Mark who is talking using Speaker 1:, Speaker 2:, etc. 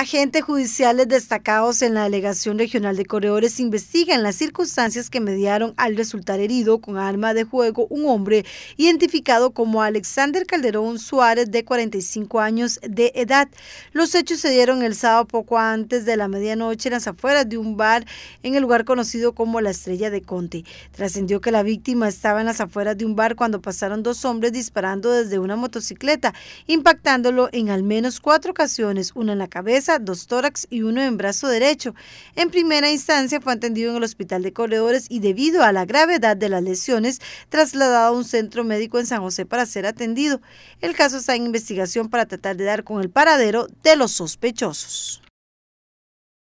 Speaker 1: Agentes judiciales destacados en la Delegación Regional de Corredores investigan las circunstancias que mediaron al resultar herido con arma de juego un hombre identificado como Alexander Calderón Suárez, de 45 años de edad. Los hechos se dieron el sábado poco antes de la medianoche en las afueras de un bar en el lugar conocido como La Estrella de Conte. Trascendió que la víctima estaba en las afueras de un bar cuando pasaron dos hombres disparando desde una motocicleta, impactándolo en al menos cuatro ocasiones, una en la cabeza, dos tórax y uno en brazo derecho. En primera instancia fue atendido en el Hospital de Corredores y debido a la gravedad de las lesiones, trasladado a un centro médico en San José para ser atendido. El caso está en investigación para tratar de dar con el paradero de los sospechosos.